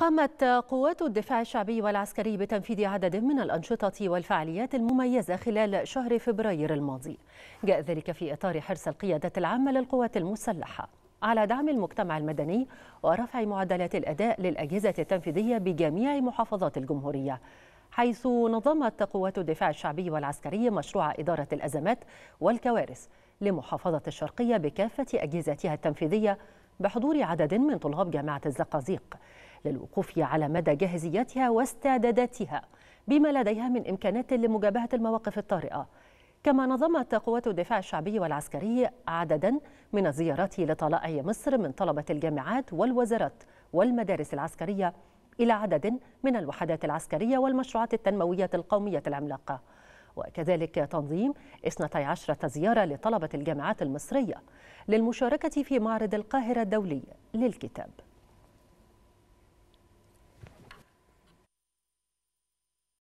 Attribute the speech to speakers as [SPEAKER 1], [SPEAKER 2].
[SPEAKER 1] قامت قوات الدفاع الشعبي والعسكري بتنفيذ عدد من الأنشطة والفعاليات المميزة خلال شهر فبراير الماضي جاء ذلك في إطار حرص القيادة العامة للقوات المسلحة على دعم المجتمع المدني ورفع معدلات الأداء للأجهزة التنفيذية بجميع محافظات الجمهورية حيث نظمت قوات الدفاع الشعبي والعسكري مشروع إدارة الأزمات والكوارث لمحافظة الشرقية بكافة أجهزتها التنفيذية بحضور عدد من طلاب جامعة الزقازيق للوقوف على مدى جاهزيتها واستعداداتها بما لديها من إمكانات لمجابهة المواقف الطارئة كما نظمت قوات الدفاع الشعبي والعسكري عددا من الزيارات لطلائع مصر من طلبة الجامعات والوزارات والمدارس العسكرية إلى عدد من الوحدات العسكرية والمشروعات التنموية القومية العملاقة وكذلك تنظيم 12 زيارة لطلبة الجامعات المصرية للمشاركة في معرض القاهرة الدولي للكتاب